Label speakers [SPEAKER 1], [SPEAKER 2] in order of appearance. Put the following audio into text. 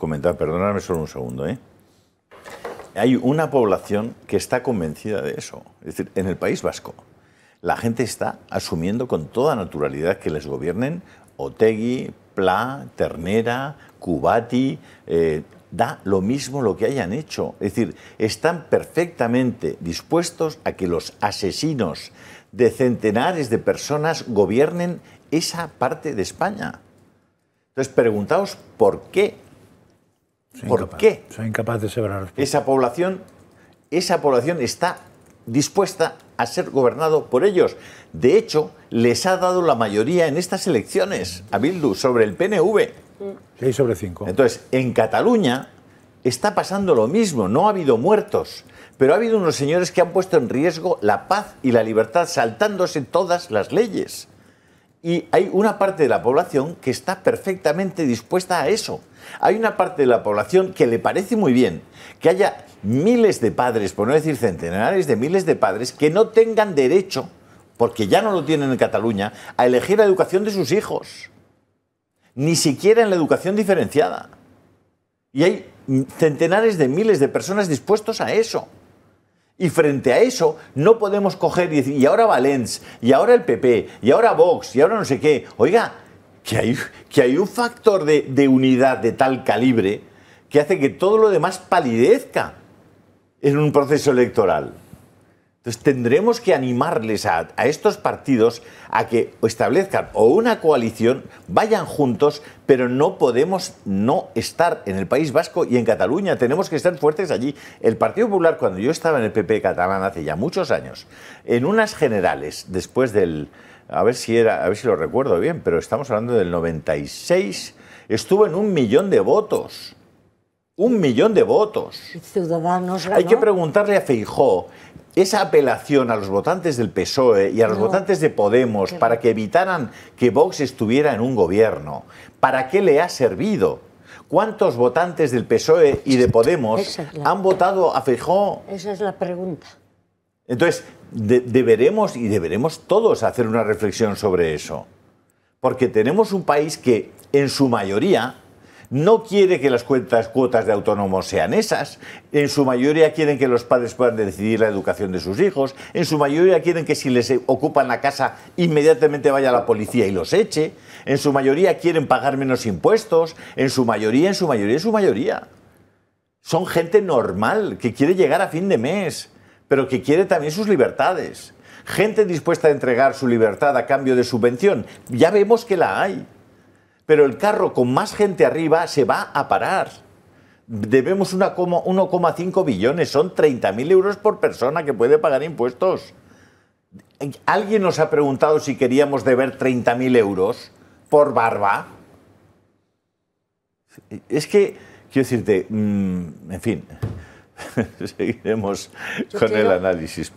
[SPEAKER 1] comentar, perdonadme solo un segundo, ¿eh? Hay una población que está convencida de eso. Es decir, en el País Vasco, la gente está asumiendo con toda naturalidad que les gobiernen Otegui, Pla, Ternera, Cubati, eh, da lo mismo lo que hayan hecho. Es decir, están perfectamente dispuestos a que los asesinos de centenares de personas gobiernen esa parte de España. Entonces, preguntaos por qué ¿Por qué? de Esa población, esa población está dispuesta a ser gobernado por ellos. De hecho, les ha dado la mayoría en estas elecciones a Bildu sobre el PNV. 6 sobre 5. Entonces, en Cataluña está pasando lo mismo, no ha habido muertos, pero ha habido unos señores que han puesto en riesgo la paz y la libertad saltándose todas las leyes. Y hay una parte de la población que está perfectamente dispuesta a eso. Hay una parte de la población que le parece muy bien que haya miles de padres, por no decir centenares de miles de padres, que no tengan derecho, porque ya no lo tienen en Cataluña, a elegir la educación de sus hijos. Ni siquiera en la educación diferenciada. Y hay centenares de miles de personas dispuestos a eso. Y frente a eso no podemos coger y decir, y ahora Valens, y ahora el PP, y ahora Vox, y ahora no sé qué. Oiga, que hay, que hay un factor de, de unidad de tal calibre que hace que todo lo demás palidezca en un proceso electoral. Entonces tendremos que animarles a, estos partidos a que establezcan o una coalición, vayan juntos, pero no podemos no estar en el País Vasco y en Cataluña. Tenemos que estar fuertes allí. El Partido Popular, cuando yo estaba en el PP catalán hace ya muchos años, en unas generales, después del, a ver si era, a ver si lo recuerdo bien, pero estamos hablando del 96, estuvo en un millón de votos un millón de votos. Ciudadanos Hay que preguntarle a Feijó esa apelación a los votantes del PSOE y a los votantes de Podemos para que evitaran que Vox estuviera en un gobierno, ¿para qué le ha servido? ¿Cuántos votantes del PSOE y de Podemos han votado a Feijó? Esa es la pregunta. Entonces, deberemos y deberemos todos hacer una reflexión sobre eso. Porque tenemos un país que, en su mayoría, no quiere que las cuentas, cuotas de autónomos sean esas. En su mayoría quieren que los padres puedan decidir la educación de sus hijos. En su mayoría quieren que si les ocupan la casa inmediatamente vaya la policía y los eche. En su mayoría quieren pagar menos impuestos. En su mayoría, en su mayoría, en su mayoría. Son gente normal que quiere llegar a fin de mes, pero que quiere también sus libertades gente dispuesta a entregar su libertad a cambio de subvención. Ya vemos que la hay pero el carro con más gente arriba se va a parar. Debemos 1,5 billones, son 30.000 euros por persona que puede pagar impuestos. ¿Alguien nos ha preguntado si queríamos deber 30.000 euros por barba? Es que, quiero decirte, mm, en fin, seguiremos con el análisis.